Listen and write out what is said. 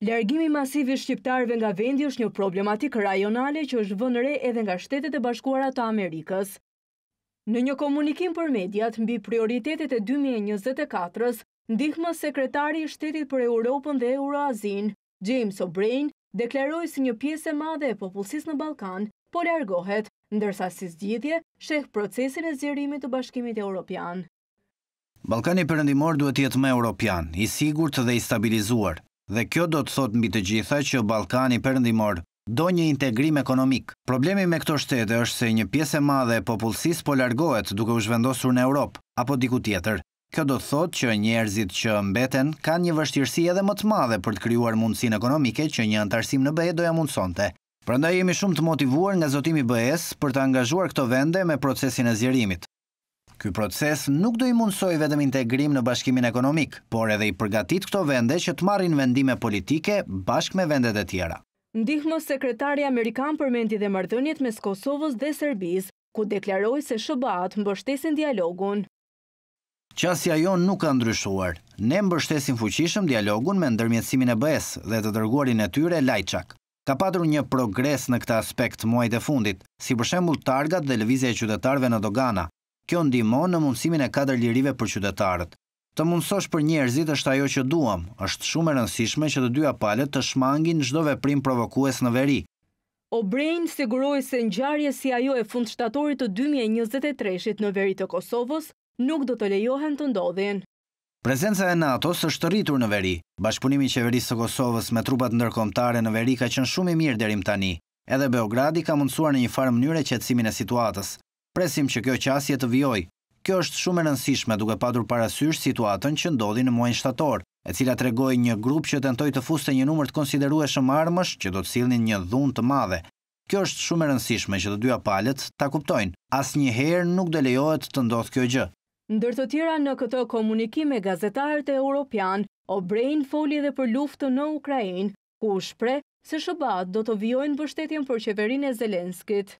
Largimi masiv i shqiptarëve nga vendi është një problematik rajonale që është vënëre edhe nga shtetet e bashkuara të Amerikës. Në një komunikim për mediat mbi prioritetet e 2024-s, ndihmës sekretari i shtetit për Europën dhe Euroazin, James O'Brien, deklaroj si një pjesë e madhe e popullsis në Balkan, po largohet, ndërsa si zgjidhje, shek procesin e zjerimit të bashkimit e Europian. Balkani përëndimor duhet jetë me Europian, i sigur të dhe i stabilizuar, dhe kjo do të thot mbi të gjitha që Ballkani Perëndimor do një integrim ekonomik. Problemi me këto shtete është se një pjesë e madhe e popullsisë po largohet duke u zhvendosur në Europë apo diku tjetër. Kjo do të thot që njerëzit që mbeten kanë një vështirësi edhe më të madhe për të krijuar mundësin ekonomike që një antarësim në BE doja mundsonte. Prandaj jemi shumë të motivuar nga zotimi BE-s për të angazhuar këto vende me procesin e zjerimit. Ky proces nuk do i mundësoj vetëm integrim në bashkimin ekonomik, por edhe i përgatit këto vende që të marrin vendime politike bashk me vendet e tjera. Ndihmo sekretari Amerikan për dhe martënjet mes Kosovës dhe Serbiz, ku deklaroj se shëbat më bështesin dialogun. Qasja jo nuk ka ndryshuar. Ne më bështesin fuqishëm dialogun me ndërmjetësimin e bëhes dhe të dërguarin e tyre lajqak ka padru një progres në këta aspekt muajt e fundit, si përshembul targat dhe levizje e qytetarve në Dogana, Kjo ndihmon në mundësimin e katër lirive për qytetarët. Të mundësosh për njerëzit është ajo që duam. Është shumë e rëndësishme që të dyja palët të shmangin çdo veprim provokues në veri. Obrejn siguroi se ngjarja si ajo e fund shtatorit të 2023-shit në veri të Kosovës nuk do të lejohen të ndodhin. Prezenca e NATO-s është të rritur në veri. Bashkëpunimi i qeverisë së Kosovës me trupat ndërkombëtare në veri ka qenë shumë i mirë deri tani. Edhe Beogradi ka mundsuar në një farë mënyrë qetësimin e situatës presim që kjo qasje të vjoj. Kjo është shumë e rëndësishme duke padur parasysh situatën që ndodhi në muajnë shtator, e cila të regoj një grup që të ndoj të fuste një numër të konsideru e shumë armësh që do të silnin një dhun të madhe. Kjo është shumë e rëndësishme që të dyja palet ta kuptojnë. Asë një herë nuk dhe lejohet të ndodhë kjo gjë. Ndër të tjera në këto komunikime gazetarët e Europian, O'Brien foli dhe për luftën në Ukrajin, ku shpre se shëbat do të vjojnë bështetjen për qeverin e Zelenskit.